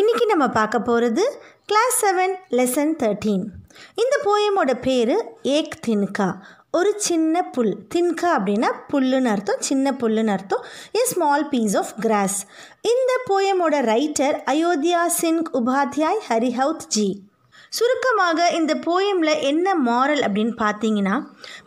இன்றைக்கி நம்ம பார்க்க போகிறது கிளாஸ் செவன் லெசன் தேர்ட்டீன் இந்த போயமோட பேர் ஏக் தின்கா ஒரு சின்ன புல் தின்கா அப்படின்னா புல்லுன்னு அர்த்தம் சின்ன புல்லுன்னு அர்த்தம் a small piece of grass இந்த போயமோட ரைட்டர் அயோத்தியா சிங் உபாத்யாய் ஹரிஹவுத் ஜி சுருக்கமாக இந்த போயமில் என்ன மாரல் அப்படின்னு பார்த்தீங்கன்னா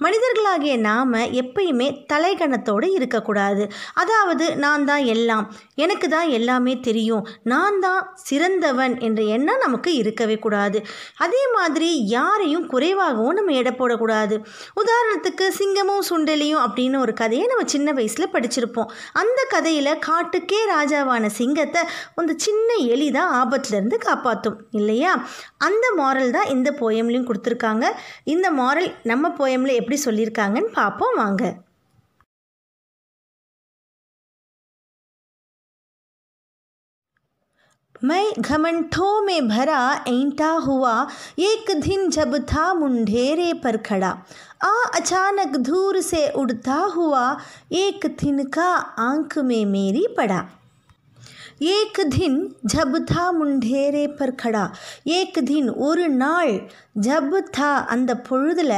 மனிதர்களாகிய நாம் எப்பயுமே தலைகணத்தோடு இருக்கக்கூடாது அதாவது நான் தான் எல்லாம் எனக்கு தான் எல்லாமே தெரியும் நான் தான் சிறந்தவன் என்ற எண்ணம் நமக்கு இருக்கவே கூடாது அதே மாதிரி யாரையும் குறைவாகவும் நம்ம எடை போடக்கூடாது உதாரணத்துக்கு சிங்கமும் சுண்டலியும் அப்படின்னு ஒரு கதையை நம்ம சின்ன வயசில் படிச்சிருப்போம் அந்த கதையில் காட்டுக்கே ராஜாவான சிங்கத்தை அந்த சின்ன எலி தான் ஆபத்துலேருந்து காப்பாற்றும் இல்லையா அந்த மாரல் தான் இந்த போயம்லையும் கொடுத்துருக்காங்க இந்த மாரல் நம்ம போயமில் எப்படி சொல்லியிருக்காங்கன்னு பார்ப்போம் வாங்க मैं घमंठों में भरा ऐंटा हुआ एक दिन जब था मुंढेरे पर खड़ा आ अचानक दूर से उड़ता हुआ एक दिन का आंख में मेरी पड़ा एक தின் ஜப் தா முண்டேரே பர் கடா ஏக் தின் ஒரு நாள் ஜப் தா அந்த பொழுதில்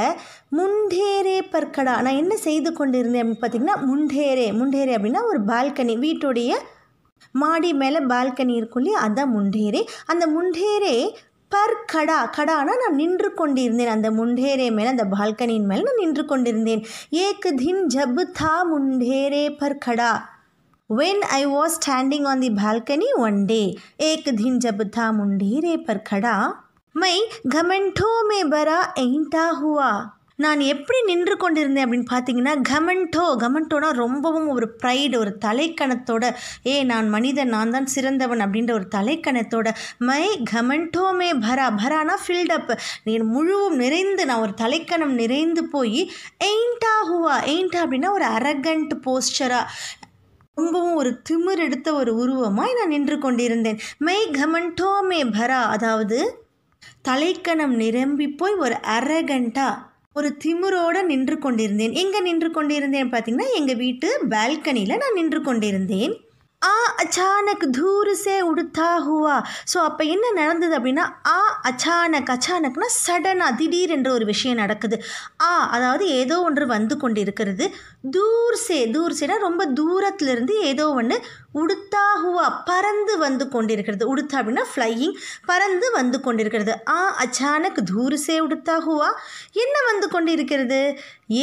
முண்டேரே பர் கடா நான் என்ன செய்து கொண்டிருந்தேன் அப்படின்னு பார்த்தீங்கன்னா முண்டேரே முண்டேரே அப்படின்னா ஒரு பால்கனி வீட்டுடைய மாடி மேலே பால்கனி இருக்கும் இல்லையா அதான் முண்டேரே அந்த முண்டேரே பர் கடா கடானா நான் நின்று கொண்டிருந்தேன் அந்த முண்டேரே மேலே அந்த பால்கனியின் மேலே நான் நின்று கொண்டிருந்தேன் ஏக் தின் ஜப் தா முண்டேரே பர் கடா when I was standing on the balcony one day एक दिन जब था मुंडेरे पर खड़ा मैं घमंठों में बरा एंटा हुआ நான் எப்படி நின்று கொண்டிருந்தேன் அப்படின்னு பார்த்தீங்கன்னா கமெண்டோ கமெண்டோனா ரொம்பவும் ஒரு ப்ரைடு ஒரு தலைக்கணத்தோட ஏ நான் மனிதன் நான் தான் சிறந்தவன் அப்படின்ற ஒரு தலைக்கணத்தோட மை கமெண்டோமே பரா பரானா ஃபில்டப் நீ முழுவும் நிறைந்து நான் ஒரு தலைக்கணம் நிறைந்து போய் எயின்டா ஹுவா எயின்டா அப்படின்னா ஒரு அரகண்ட் போஸ்டராக ரொம்பவும் ஒரு திமிர் எடுத்த ஒரு உருவமாய் நான் நின்று கொண்டிருந்தேன் மெய் கமண்டோ மே பரா அதாவது தலைக்கணம் நிரம்பி போய் ஒரு அரகண்டா ஒரு திமிரோடு நின்று கொண்டிருந்தேன் எங்கே நின்று கொண்டிருந்தேன் பார்த்தீங்கன்னா எங்கள் வீட்டு பால்கனியில் நான் நின்று கொண்டிருந்தேன் ஆ அச்சானக் தூருசே உடுத்தா ஹுவா ஸோ அப்போ என்ன நடந்தது அப்படின்னா ஆ அச்சானக் அச்சானக்னா சடனாக திடீர் என்ற ஒரு விஷயம் நடக்குது ஆ அதாவது ஏதோ ஒன்று வந்து கொண்டு இருக்கிறது தூர் சே தூர் சேனா ரொம்ப தூரத்துலேருந்து ஏதோ ஒன்று உடுத்தா ஹுவா பறந்து வந்து கொண்டிருக்கிறது உடுத்தா அப்படின்னா ஃப்ளையிங் பறந்து வந்து கொண்டிருக்கிறது ஆ அச்சானக் தூருசே உடுத்தா ஹுவா என்ன வந்து கொண்டிருக்கிறது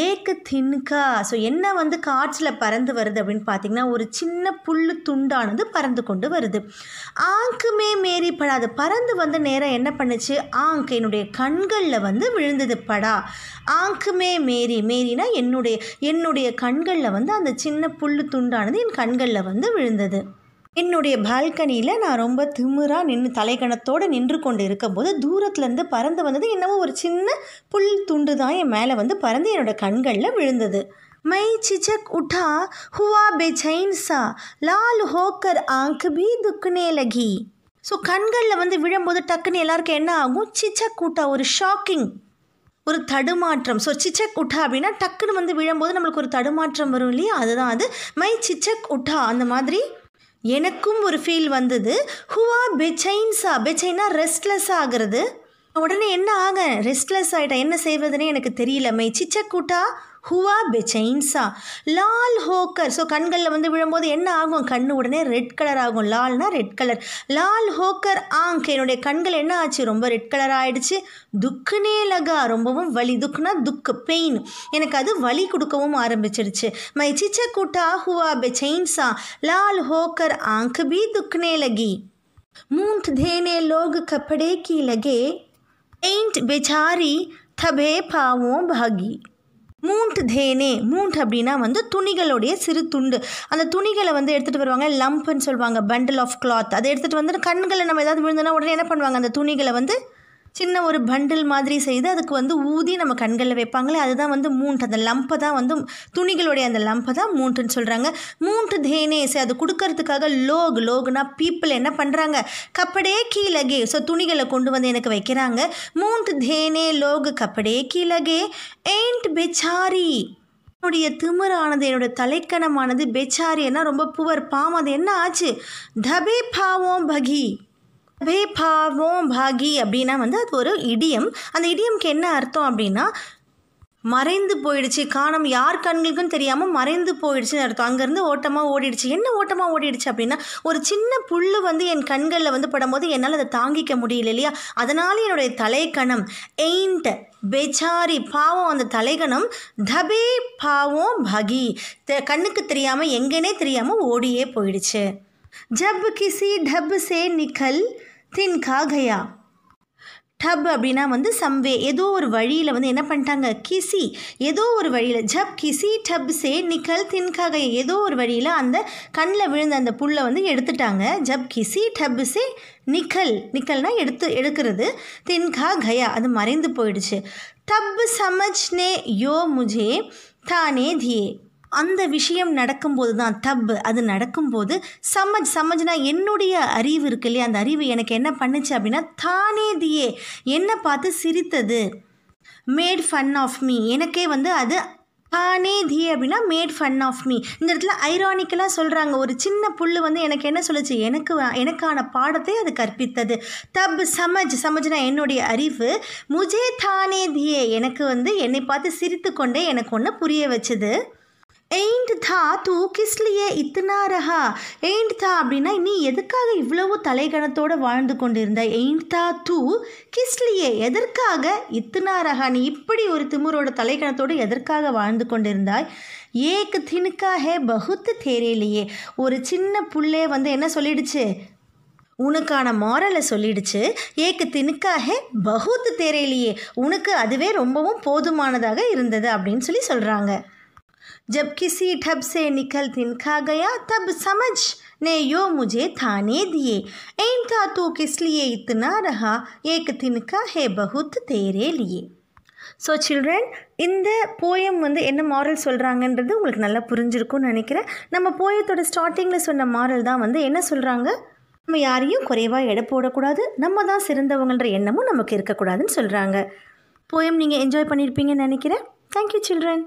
ஏக்கு தின்கா ஸோ என்ன வந்து காற்றில் பறந்து வருது அப்படின்னு பார்த்தீங்கன்னா ஒரு சின்ன புல் துண்டானது பறந்து கொண்டு வருது ஆங்குமே மேரி படாது பறந்து வந்து நேரம் என்ன பண்ணுச்சு ஆங்க் என்னுடைய கண்களில் வந்து விழுந்தது படா ஆங்குமே மேரி மேரினா என்னுடைய என்னுடைய கண்களில் வந்து அந்த சின்ன புல் துண்டானது என் கண்களில் வந்து விழுந்தது என்னுடைய பால்கனியில் நான் ரொம்ப திமுறாக நின்று தலைக்கணத்தோடு நின்று கொண்டு இருக்கும்போது தூரத்துலேருந்து பறந்து வந்தது என்னவோ ஒரு சின்ன புல் துண்டு தான் என் மேலே வந்து பறந்து என்னோடய கண்களில் விழுந்தது மை சிச்சக் உட்டா ஹுவா பே ஜெயின்ஸா லால் ஹோக்கர் आंख பி दुखने ஸோ கண்களில் வந்து விழும்போது டக்குன்னு எல்லாருக்கும் என்ன ஆகும் சிச்சக் உட்டா ஒரு ஷாக்கிங் ஒரு தடுமாற்றம் ஸோ சிச்சக் உட்டா அப்படின்னா டக்குன்னு வந்து விழும்போது நம்மளுக்கு ஒரு தடுமாற்றம் வரும் இல்லையா அதுதான் அது மை சிச்சக் உட்டா அந்த மாதிரி எனக்கும் ஒரு ஃபீல் வந்தது ஹுவா பெச்சைன்ஸா பெச்சைனா ரெஸ்ட்லெஸ் ஆகிறது உடனே என்ன ஆக ரெஸ்ட்லெஸ் ஆகிட்டேன் என்ன செய்வதுன்னு எனக்கு தெரியல மை சிச்சக்கூட்டா ஹுவா பெச்சைன்ஸா லால் ஹோக்கர் ஸோ கண்களில் வந்து விழும்போது என்ன ஆகும் கண்ணு உடனே ரெட் கலர் ஆகும் லால்னா ரெட் கலர் லால் ஹோக்கர் ஆங்க் என்னுடைய கண்கள் என்ன ஆச்சு ரொம்ப ரெட் கலர் ஆயிடுச்சு துக்குனே லகா ரொம்பவும் வலி துக்குனா துக்கு பெயின் எனக்கு அது வலி கொடுக்கவும் ஆரம்பிச்சிடுச்சு மை சிச்ச கூட்டா ஹுவா பெச்சைன்ஸா லால் ஹோக்கர் ஆங்க் பி துக்குனே லகி மூன்று தேனே லோக கப்படே கீழகே பெயிண்ட் पेंट தபே பாவோம் பாகி மூன்று தேனே மூன்று அப்படின்னா வந்து துணிகளுடைய சிறு துண்டு அந்த துணிகளை வந்து எடுத்துகிட்டு வருவாங்க லம்ப்னு சொல்லுவாங்க பண்டில் ஆஃப் கிளாத் அதை எடுத்துகிட்டு வந்து கண்களை நம்ம ஏதாவது விழுந்தோன்னா உடனே என்ன பண்ணுவாங்க அந்த துணிகளை வந்து சின்ன ஒரு பண்டில் மாதிரி செய்து அதுக்கு வந்து ஊதி நம்ம கண்களில் வைப்பாங்களே அதுதான் வந்து மூன்று அந்த லம்பை தான் வந்து துணிகளுடைய அந்த லம்பை தான் மூன்றுன்னு சொல்கிறாங்க மூன்று தேனேஸ் அது கொடுக்கறதுக்காக லோக் லோக்னா பீப்புள் என்ன பண்ணுறாங்க கப்படே கீழகே ஸோ துணிகளை கொண்டு வந்து எனக்கு வைக்கிறாங்க மூன்று தேனே லோக் கப்படே கீழகே எயிண்ட் பெச்சாரி என்னுடைய திமிரானது என்னுடைய தலைக்கணமானது பெச்சாரி ரொம்ப புவர் பாவம் அது என்ன ஆச்சு தபே பாவம் பகி அபே பாவம் பாகி அப்படின்னா வந்து அது ஒரு இடியம் அந்த இடியம்க்கு என்ன அர்த்தம் அப்படின்னா மறைந்து போயிடுச்சு காணம் யார் கண்களுக்கும் தெரியாமல் மறைந்து போயிடுச்சுன்னு அர்த்தம் அங்கேருந்து ஓட்டமாக ஓடிடுச்சு என்ன ஓட்டமாக ஓடிடுச்சு அப்படின்னா ஒரு சின்ன புல் வந்து என் கண்களில் வந்து படும்போது என்னால் அதை தாங்கிக்க முடியல இல்லையா அதனால் என்னுடைய தலைக்கணம் எயிண்ட் பெச்சாரி பாவம் அந்த தலைகணம் தபே பாவம் பகி த கண்ணுக்கு தெரியாமல் எங்கேனே தெரியாமல் ஓடியே போயிடுச்சு ஜப் கிசி டப் சே நிக்கல் தின்கா கயா டப் அப்படின்னா வந்து சம்வே ஏதோ ஒரு வழியில் வந்து என்ன பண்ணிட்டாங்க கிசி ஏதோ ஒரு வழியில் ஜப் கிசி டப் சே நிக்கல் தின்காக ஏதோ ஒரு வழியில் அந்த கண்ணில் விழுந்த அந்த புல்லை வந்து எடுத்துட்டாங்க ஜப் கிசி டப் சே நிக்கல் நிக்கல்னால் எடுத்து எடுக்கிறது தின்கா கயா அது மறைந்து போயிடுச்சு டப் சமஜ்னே யோ முஜே தானே தியே அந்த விஷயம் நடக்கும்போது தான் தப் அது நடக்கும்போது சமஜ் சமஜ்னா என்னுடைய அறிவு இருக்கு இல்லையா அந்த அறிவு எனக்கு என்ன பண்ணுச்சு அப்படின்னா தானே தியே என்னை பார்த்து சிரித்தது மேட் ஃபன் ஆஃப் மீ எனக்கே வந்து அது தானே தி அப்படின்னா மேட் ஃபன் ஆஃப் மீ இந்த இடத்துல ஐரானிக்கலாக சொல்கிறாங்க ஒரு சின்ன புல் வந்து எனக்கு என்ன சொல்லுச்சு எனக்கு எனக்கான பாடத்தை அது கற்பித்தது தப் சமஜ் சமஜ்னா என்னுடைய அறிவு முஜே தானே தியே எனக்கு வந்து என்னை பார்த்து சிரித்து கொண்டே எனக்கு ஒன்று புரிய வச்சுது எயிண்ட் தா தூ கிஸ்லியே இத்தனா ரஹா எயிண்ட் தா அப்படின்னா நீ எதுக்காக இவ்வளவு தலைகணத்தோடு வாழ்ந்து கொண்டிருந்த எயிண்ட் தா தூ கிஸ்லியே எதற்காக இத்தனா ரஹா நீ இப்படி ஒரு திமுரோட தலைகணத்தோடு எதற்காக வாழ்ந்து கொண்டிருந்தாய் ஏக்கு தினுக்காக ஹே பகுத்து தேரையிலேயே ஒரு சின்ன புள்ளே வந்து என்ன சொல்லிடுச்சு உனக்கான மாரலை சொல்லிடுச்சு ஏக்கு தினுக்காக பகுத்து தேரையிலேயே உனக்கு அதுவே ரொம்பவும் போதுமானதாக இருந்தது அப்படின்னு சொல்லி சொல்கிறாங்க जब किसी ठब से निकल तिनखा गया तब समझ ने यो मुझे थाने दिए ऐन था तो किस लिए इतना रहा एक तिनका है बहुत तेरे लिए ஸோ சில்ட்ரன் இந்த போயம் வந்து என்ன மாரல் சொல்கிறாங்கன்றது உங்களுக்கு நல்லா புரிஞ்சிருக்கும்னு நினைக்கிறேன் நம்ம போயத்தோட ஸ்டார்டிங்கில் சொன்ன மாரல் தான் வந்து என்ன சொல்கிறாங்க நம்ம யாரையும் குறைவாக எடை போடக்கூடாது நம்ம தான் சிறந்தவங்கன்ற எண்ணமும் நமக்கு இருக்கக்கூடாதுன்னு சொல்கிறாங்க போயம் நீங்கள் என்ஜாய் பண்ணியிருப்பீங்கன்னு நினைக்கிறேன் தேங்க்யூ சில்ட்ரன்